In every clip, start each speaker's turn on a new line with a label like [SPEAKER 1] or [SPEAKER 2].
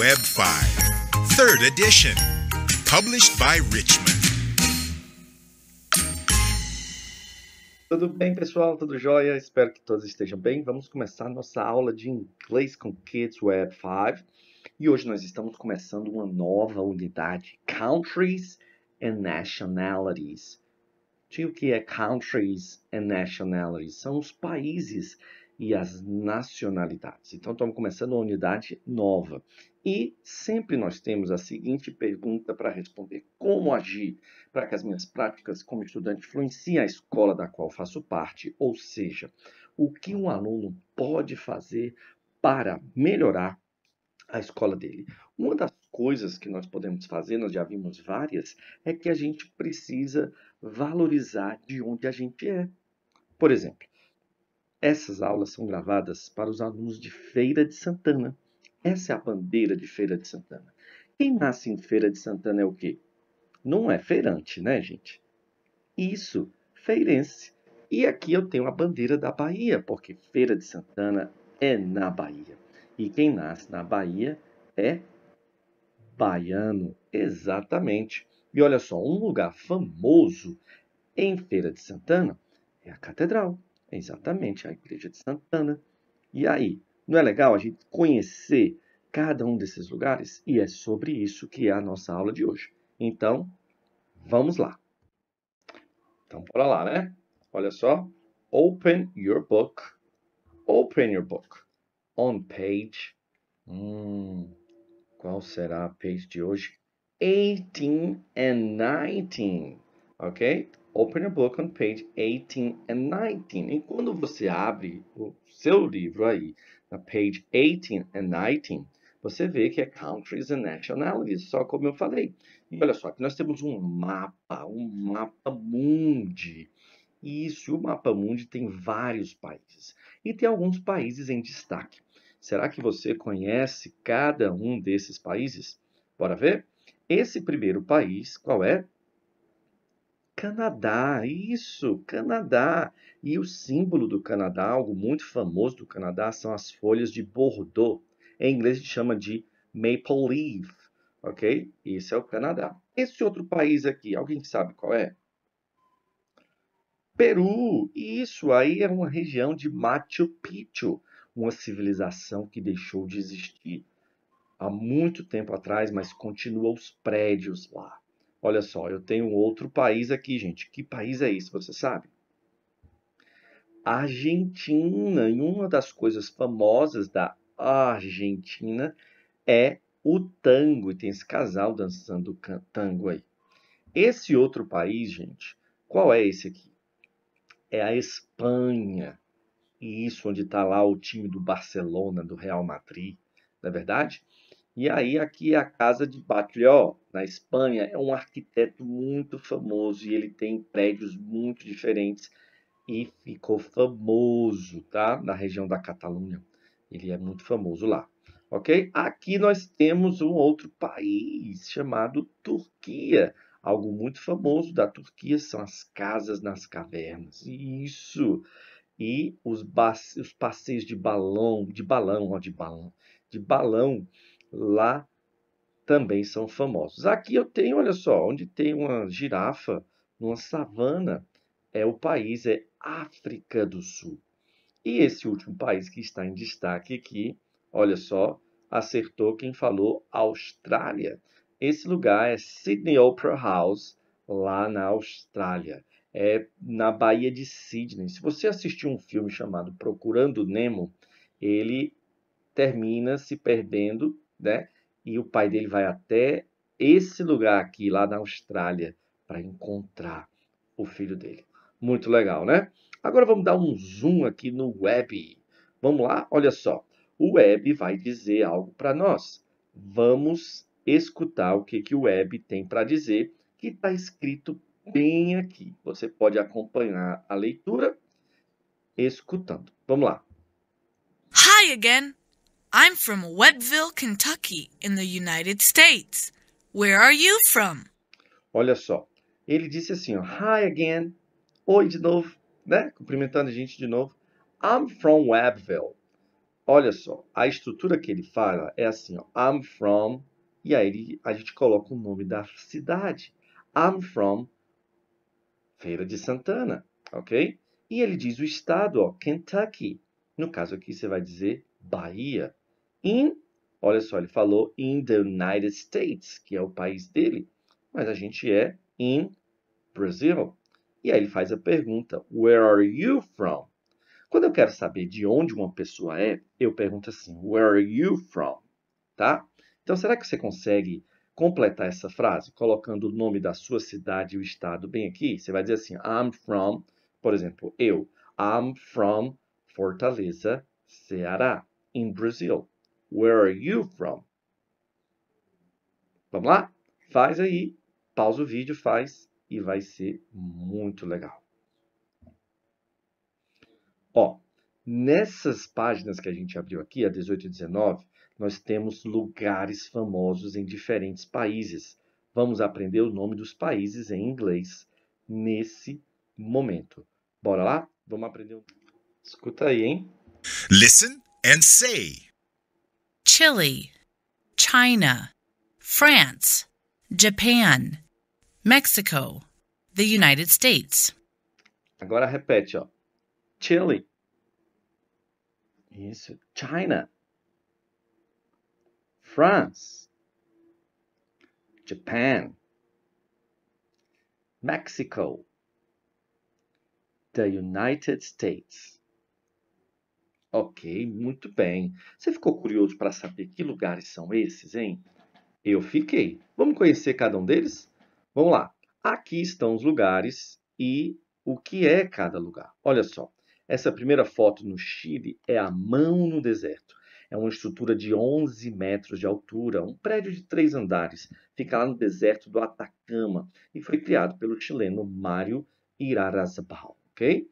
[SPEAKER 1] Web 5, 3rd edition, published by Richmond.
[SPEAKER 2] Tudo bem, pessoal? Tudo jóia? Espero que todos estejam bem. Vamos começar nossa aula de inglês com Kids Web 5. E hoje nós estamos começando uma nova unidade, Countries and Nationalities. o que é countries and nationalities? São os países e as nacionalidades. Então, estamos começando uma unidade nova. E sempre nós temos a seguinte pergunta para responder: como agir para que as minhas práticas como estudante influenciem a escola da qual faço parte? Ou seja, o que um aluno pode fazer para melhorar a escola dele? Uma das coisas que nós podemos fazer, nós já vimos várias, é que a gente precisa valorizar de onde a gente é. Por exemplo, essas aulas são gravadas para os alunos de Feira de Santana. Essa é a bandeira de Feira de Santana. Quem nasce em Feira de Santana é o quê? Não é feirante, né, gente? Isso, feirense. E aqui eu tenho a bandeira da Bahia, porque Feira de Santana é na Bahia. E quem nasce na Bahia é baiano, exatamente. E olha só, um lugar famoso em Feira de Santana é a Catedral, é exatamente, a Igreja de Santana. E aí, não é legal a gente conhecer cada um desses lugares? E é sobre isso que é a nossa aula de hoje. Então, vamos lá. Então, bora lá, né? Olha só. Open your book. Open your book. On page. Hum, qual será a page de hoje? 18 and 19. Ok? Open your book on page 18 and 19. E quando você abre o seu livro aí na page 18 and 19, você vê que é countries and nationalities, só como eu falei. E olha só, aqui nós temos um mapa, um mapa mundi. Isso, o mapa mundi tem vários países e tem alguns países em destaque. Será que você conhece cada um desses países? Bora ver? Esse primeiro país, qual é? Canadá, isso, Canadá. E o símbolo do Canadá, algo muito famoso do Canadá, são as folhas de Bordeaux. Em inglês se chama de Maple Leaf, ok? Isso é o Canadá. Esse outro país aqui, alguém sabe qual é? Peru. Isso aí é uma região de Machu Picchu, uma civilização que deixou de existir há muito tempo atrás, mas continua os prédios lá. Olha só, eu tenho outro país aqui, gente. Que país é esse? Você sabe? Argentina. E uma das coisas famosas da Argentina é o tango. E tem esse casal dançando tango aí. Esse outro país, gente, qual é esse aqui? É a Espanha. E isso, onde está lá o time do Barcelona, do Real Madrid, não é verdade? E aí aqui é a casa de Batlló, na Espanha, é um arquiteto muito famoso e ele tem prédios muito diferentes e ficou famoso, tá? Na região da Catalunha. Ele é muito famoso lá. OK? Aqui nós temos um outro país chamado Turquia. Algo muito famoso da Turquia são as casas nas cavernas. Isso. E os, os passeios de balão, de balão, ó, de balão, de balão lá também são famosos. Aqui eu tenho, olha só, onde tem uma girafa numa savana, é o país, é África do Sul. E esse último país que está em destaque aqui, olha só, acertou quem falou Austrália. Esse lugar é Sydney Opera House, lá na Austrália. É na Baía de Sydney. Se você assistiu um filme chamado Procurando Nemo, ele termina se perdendo né? E o pai dele vai até esse lugar aqui, lá na Austrália, para encontrar o filho dele. Muito legal, né? Agora vamos dar um zoom aqui no web. Vamos lá? Olha só. O web vai dizer algo para nós. Vamos escutar o que, que o web tem para dizer, que está escrito bem aqui. Você pode acompanhar a leitura escutando. Vamos
[SPEAKER 1] lá. Hi again. I'm from Webbville, Kentucky, in the United States. Where are you from?
[SPEAKER 2] Olha só, ele disse assim, ó, hi again, oi de novo, né? Cumprimentando a gente de novo. I'm from Webbville. Olha só, a estrutura que ele fala é assim, ó, I'm from, e aí ele, a gente coloca o nome da cidade. I'm from Feira de Santana, ok? E ele diz o estado, ó, Kentucky. No caso aqui você vai dizer Bahia in, olha só, ele falou in the United States, que é o país dele, mas a gente é in Brazil. E aí ele faz a pergunta, where are you from? Quando eu quero saber de onde uma pessoa é, eu pergunto assim, where are you from? Tá? Então, será que você consegue completar essa frase colocando o nome da sua cidade e o estado bem aqui? Você vai dizer assim, I'm from, por exemplo, eu, I'm from Fortaleza, Ceará, in Brazil. Where are you from? Vamos lá? Faz aí, pausa o vídeo, faz e vai ser muito legal. Ó, nessas páginas que a gente abriu aqui, a 18 e 19, nós temos lugares famosos em diferentes países. Vamos aprender o nome dos países em inglês nesse momento. Bora lá? Vamos aprender. Escuta aí, hein?
[SPEAKER 1] Listen and say. Chile, China, France, Japan, Mexico, the United States.
[SPEAKER 2] Agora repete, ó. Chile. Isso. China. France. Japan. Mexico. The United States. Ok, muito bem. Você ficou curioso para saber que lugares são esses, hein? Eu fiquei. Vamos conhecer cada um deles? Vamos lá. Aqui estão os lugares e o que é cada lugar. Olha só, essa primeira foto no Chile é a mão no deserto. É uma estrutura de 11 metros de altura, um prédio de três andares. Fica lá no deserto do Atacama e foi criado pelo chileno Mário Irarazabal. ok?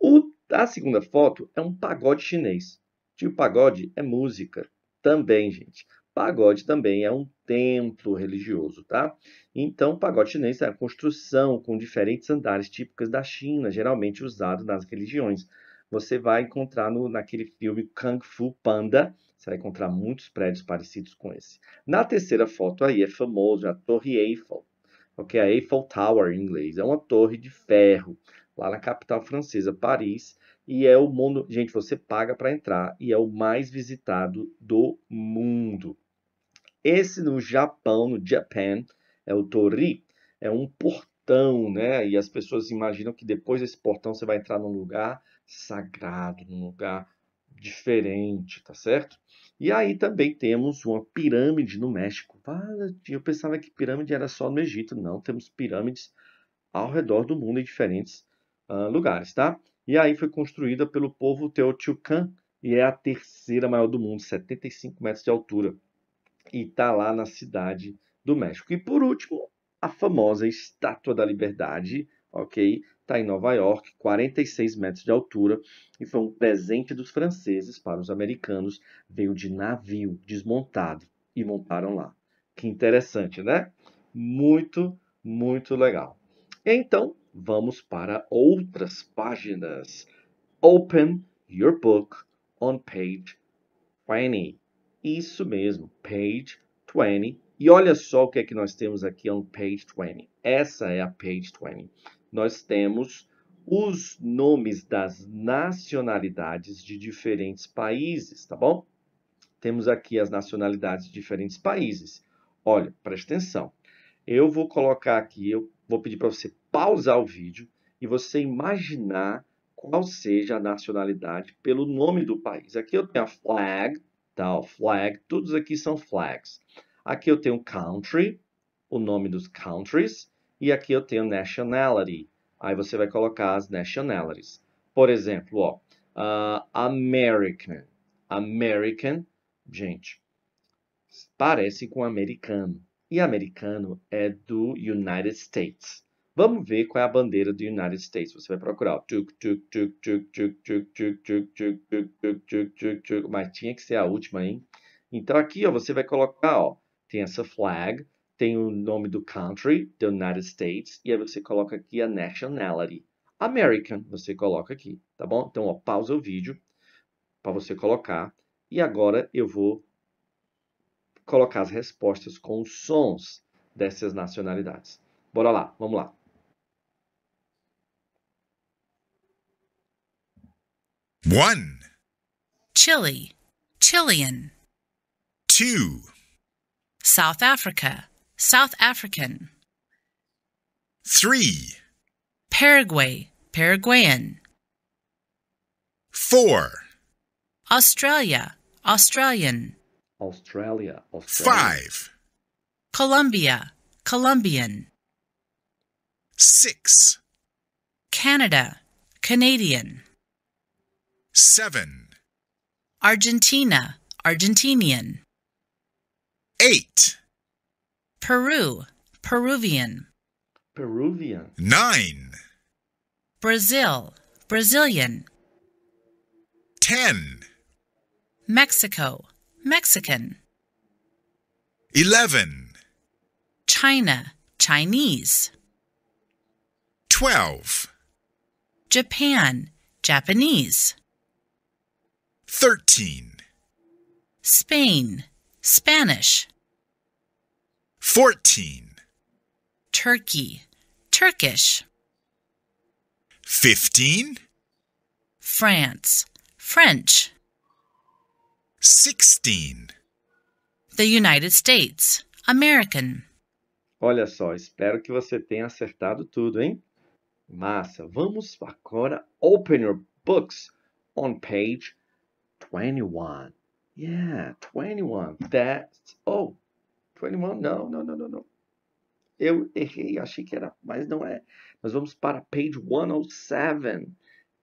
[SPEAKER 2] O a segunda foto é um pagode chinês. Tio pagode é música também, gente. Pagode também é um templo religioso, tá? Então, pagode chinês é a construção com diferentes andares típicas da China, geralmente usado nas religiões. Você vai encontrar no, naquele filme Kung Fu Panda, você vai encontrar muitos prédios parecidos com esse. Na terceira foto aí é famoso a Torre Eiffel, é A Eiffel Tower em inglês, é uma torre de ferro lá na capital francesa, Paris, e é o mundo, gente, você paga para entrar e é o mais visitado do mundo. Esse no Japão, no Japan, é o Tori, é um portão, né? E as pessoas imaginam que depois desse portão você vai entrar num lugar sagrado, num lugar diferente, tá certo? E aí também temos uma pirâmide no México. eu pensava que pirâmide era só no Egito. Não, temos pirâmides ao redor do mundo em diferentes ah, lugares, tá? E aí foi construída pelo povo Teotihuacan e é a terceira maior do mundo, 75 metros de altura. E está lá na cidade do México. E por último, a famosa Estátua da Liberdade, ok? Está em Nova York, 46 metros de altura, e foi um presente dos franceses para os americanos. Veio de navio desmontado e montaram lá. Que interessante, né? Muito, muito legal. Então, vamos para outras páginas. Open your book on page 20. Isso mesmo, page 20. E olha só o que é que nós temos aqui on page 20. Essa é a page 20. Nós temos os nomes das nacionalidades de diferentes países, tá bom? Temos aqui as nacionalidades de diferentes países. Olha, presta atenção. Eu vou colocar aqui, eu vou pedir para você pausar o vídeo e você imaginar qual seja a nacionalidade pelo nome do país. Aqui eu tenho a flag, tá? O flag, todos aqui são flags. Aqui eu tenho country, o nome dos countries, e aqui eu tenho nationality. Aí você vai colocar as nationalities. Por exemplo, ó, uh, American. American, gente, parece com americano. E americano é do United States. Vamos ver qual é a bandeira do United States. Você vai procurar. Mas tinha que ser a última, hein? Então aqui ó, você vai colocar, ó, tem essa flag, tem o nome do country, do United States, e aí você coloca aqui a nationality. American, você coloca aqui, tá bom? Então, ó, pausa o vídeo para você colocar. E agora eu vou colocar as respostas com os sons dessas nacionalidades. Bora lá, vamos lá.
[SPEAKER 1] One. Chile, Chilean. Two. South Africa, South African. Three. Paraguay, Paraguayan. Four. Australia, Australian.
[SPEAKER 2] Australia, Australia. Five.
[SPEAKER 1] Colombia, Colombian. Six. Canada, Canadian. Seven. Argentina, Argentinian. Eight. Peru, Peruvian.
[SPEAKER 2] Peruvian.
[SPEAKER 1] Nine. Brazil, Brazilian. Ten. Mexico, Mexican. Eleven. China, Chinese. Twelve. Japan, Japanese. 13. Spain, Spanish. 14. Turkey, Turkish. 15. France, French. 16. The United States, American.
[SPEAKER 2] Olha só, espero que você tenha acertado tudo, hein? Massa, vamos agora open your books on page 21. Yeah, 21. That's. Oh, 21. Não, não, não, não, não. Eu errei, achei que era, mas não é. Nós vamos para page 107,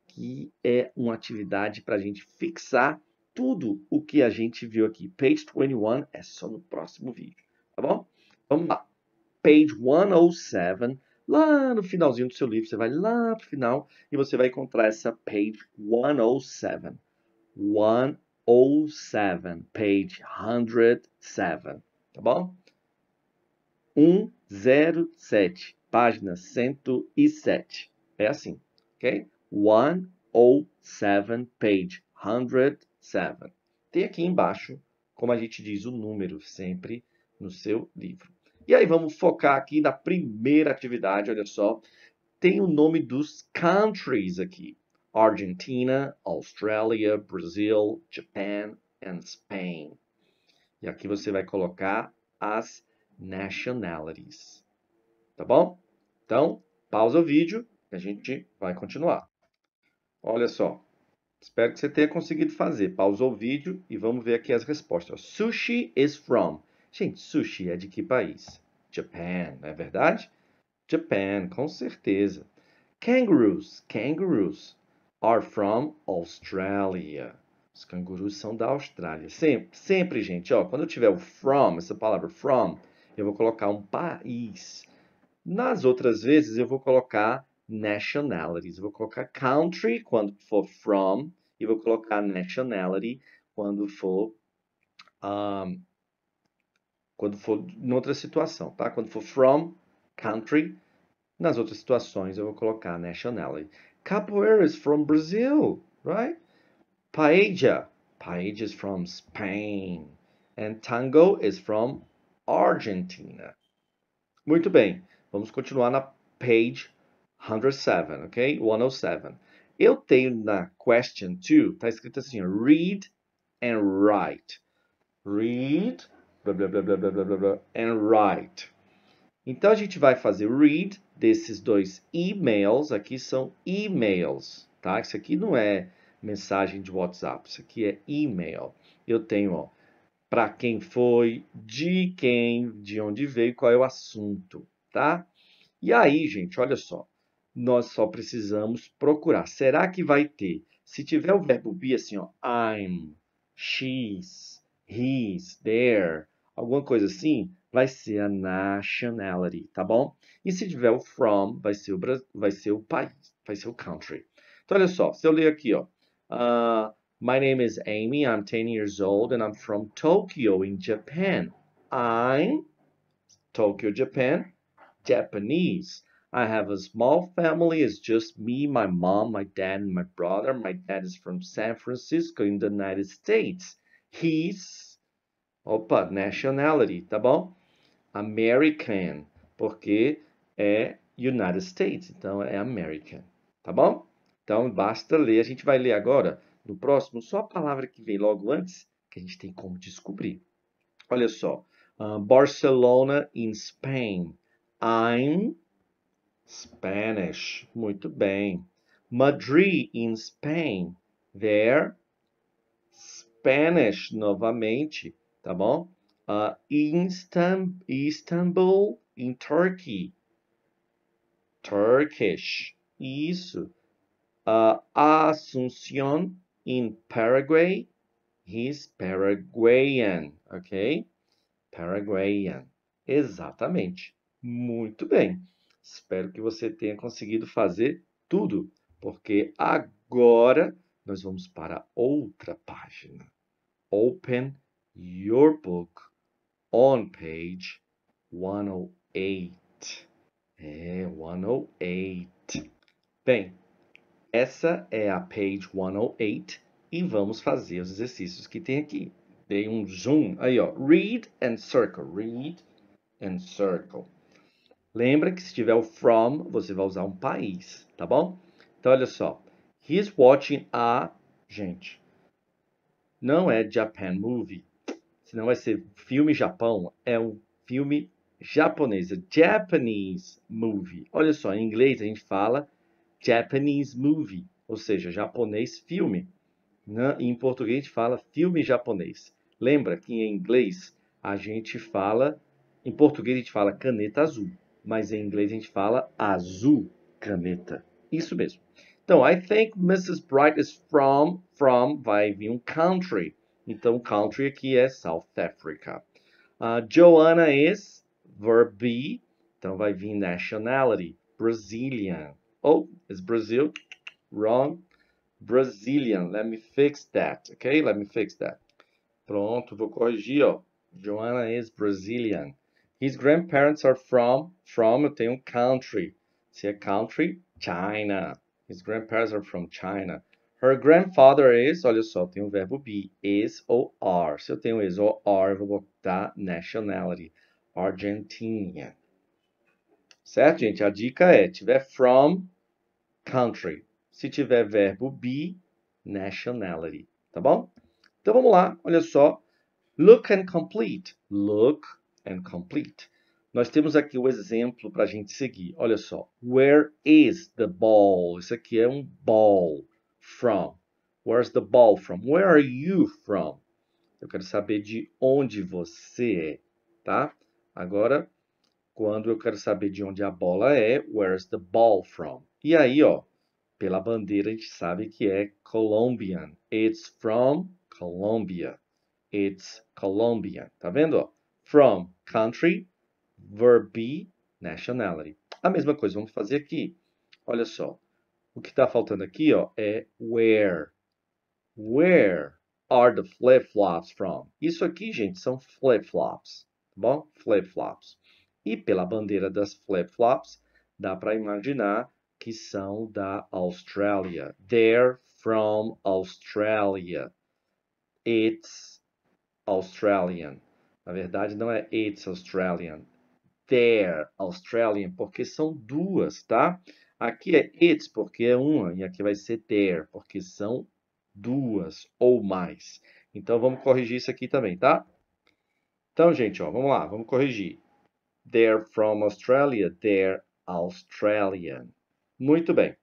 [SPEAKER 2] que é uma atividade para a gente fixar tudo o que a gente viu aqui. Page 21 é só no próximo vídeo, tá bom? Vamos lá. Page 107, lá no finalzinho do seu livro, você vai lá para o final e você vai encontrar essa page 107. 107, page 107, tá bom? 107, página 107. É assim, ok? 107, page 107. Tem aqui embaixo, como a gente diz, o número sempre no seu livro. E aí vamos focar aqui na primeira atividade, olha só. Tem o nome dos countries aqui. Argentina, Austrália, Brasil, Japan and Spain. E aqui você vai colocar as nationalities. Tá bom? Então, pausa o vídeo e a gente vai continuar. Olha só. Espero que você tenha conseguido fazer. Pausa o vídeo e vamos ver aqui as respostas. Sushi is from. Gente, sushi é de que país? Japan, não é verdade? Japan, com certeza. Kangaroos, kangaroos are from Australia. Os cangurus são da Austrália. Sempre, sempre, gente, ó, quando eu tiver o from, essa palavra from, eu vou colocar um país. Nas outras vezes, eu vou colocar nationalities. Eu vou colocar country quando for from e vou colocar nationality quando for um, quando for noutra situação, tá? Quando for from country, nas outras situações eu vou colocar nationality. Capoeira is from Brazil, right? Paella, paella is from Spain. And tango is from Argentina. Muito bem, vamos continuar na page 107, ok? 107. Eu tenho na question 2, tá escrito assim, read and write. Read, and write. Então a gente vai fazer read desses dois e-mails, aqui são e-mails, tá? Isso aqui não é mensagem de WhatsApp, isso aqui é e-mail. Eu tenho, ó, para quem foi, de quem, de onde veio, qual é o assunto, tá? E aí, gente, olha só, nós só precisamos procurar. Será que vai ter? Se tiver o verbo be assim, ó, I'm, she's, he's, there, alguma coisa assim, vai ser a nationality, tá bom? E se tiver o from, vai ser o, vai ser o país, vai ser o country. Então, olha só, se eu ler aqui, ó. Uh, my name is Amy, I'm 10 years old and I'm from Tokyo, in Japan. I'm Tokyo, Japan, Japanese. I have a small family. It's just me, my mom, my dad, and my brother. My dad is from San Francisco, in the United States. He's, opa, nationality, tá bom? American, porque é United States, então é American, tá bom? Então basta ler, a gente vai ler agora, no próximo, só a palavra que vem logo antes, que a gente tem como descobrir. Olha só, uh, Barcelona in Spain, I'm Spanish, muito bem. Madrid in Spain, there Spanish novamente, tá bom? uh, ah, Istan Istanbul, em Turkey. Turkish. Isso. Uh, Asunción, em Paraguay. He's Paraguayan, ok? Paraguayan. Exatamente. Muito bem. Espero que você tenha conseguido fazer tudo, porque agora nós vamos para outra página. Open your book on page 108. É, 108. Bem, essa é a page 108 e vamos fazer os exercícios que tem aqui. Dei um zoom aí, ó. Read and circle. Read and circle. Lembra que se tiver o from, você vai usar um país, tá bom? Então, olha só. He's watching a... Gente, não é Japan Movie senão vai ser filme Japão, é um filme japonês, é Japanese movie. Olha só, em inglês a gente fala Japanese movie, ou seja, japonês filme. Né? E em português a gente fala filme japonês. Lembra que em inglês a gente fala, em português a gente fala caneta azul, mas em inglês a gente fala azul caneta. Isso mesmo. Então, I think Mrs. Bright is from, from, vai vir um country. Então, country aqui é South Africa. Uh, Joanna is verb be. Então, vai vir nationality, Brazilian. Oh, is Brazil wrong? Brazilian. Let me fix that. Okay, let me fix that. Pronto, vou corrigir, ó. Joanna is Brazilian. His grandparents are from, from, eu tenho um country. Se é country, China. His grandparents are from China. Her grandfather is, olha só, tem o verbo be, is ou are. Se eu tenho is ou are, eu vou botar nationality, Argentina. Certo, gente? A dica é, tiver from, country. Se tiver verbo be, nationality, tá bom? Então vamos lá, olha só. Look and complete. Look and complete. Nós temos aqui o exemplo para a gente seguir. Olha só. Where is the ball? Isso aqui é um ball from? Where's the ball from? Where are you from? Eu quero saber de onde você é, tá? Agora, quando eu quero saber de onde a bola é, where's the ball from? E aí, ó, pela bandeira a gente sabe que é Colombian. It's from Colombia. It's Colombian. Tá vendo? Ó? From country, verb be, nationality. A mesma coisa vamos fazer aqui. Olha só. O que está faltando aqui ó, é where. Where are the flip-flops from? Isso aqui, gente, são flip-flops, tá bom? Flip-flops. E pela bandeira das flip-flops, dá para imaginar que são da Austrália. They're from Australia. It's Australian. Na verdade, não é it's Australian. They're Australian, porque são duas, tá? Aqui é it's porque é uma, e aqui vai ser there, porque são duas ou mais. Então, vamos corrigir isso aqui também, tá? Então, gente, ó, vamos lá, vamos corrigir. They're from Australia, they're Australian. Muito bem.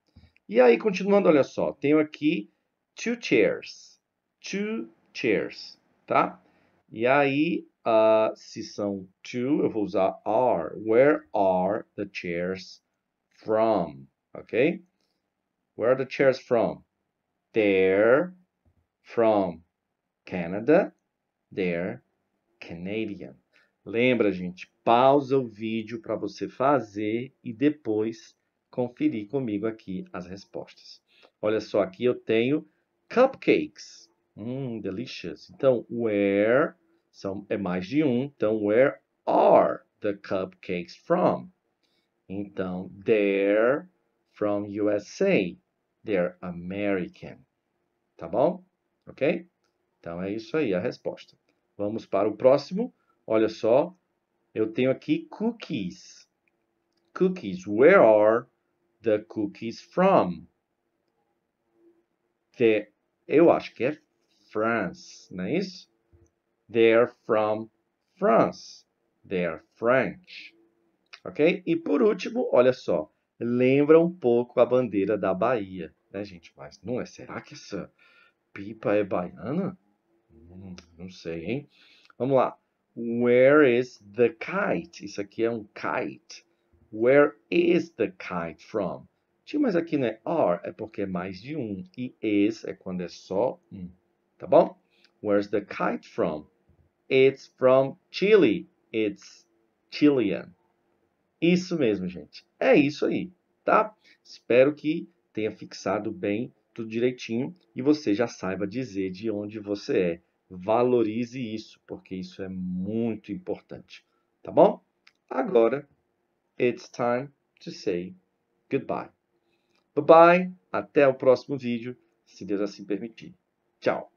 [SPEAKER 2] E aí, continuando, olha só, tenho aqui two chairs, two chairs, tá? E aí, uh, se são two, eu vou usar are. Where are the chairs from, ok? Where are the chairs from? They're from Canada. They're Canadian. Lembra, gente, pausa o vídeo para você fazer e depois conferir comigo aqui as respostas. Olha só, aqui eu tenho cupcakes. Hum, delicious. Então, where são, é mais de um. Então, where are the cupcakes from? Então, they're from USA. They're American. Tá bom? Ok? Então é isso aí a resposta. Vamos para o próximo. Olha só, eu tenho aqui cookies. Cookies. Where are the cookies from? The, eu acho que é France, não é isso? They're from France. They're French ok? E por último, olha só, lembra um pouco a bandeira da Bahia, né, gente? Mas não é, será que essa pipa é baiana? Hum, não sei, hein? Vamos lá. Where is the kite? Isso aqui é um kite. Where is the kite from? Tinha mais aqui, né? Are é porque é mais de um. E is é quando é só um. Tá bom? Where's the kite from? It's from Chile. It's Chilean. Isso mesmo, gente. É isso aí, tá? Espero que tenha fixado bem tudo direitinho e você já saiba dizer de onde você é. Valorize isso, porque isso é muito importante, tá bom? Agora, it's time to say goodbye. Bye bye, até o próximo vídeo, se Deus assim permitir. Tchau.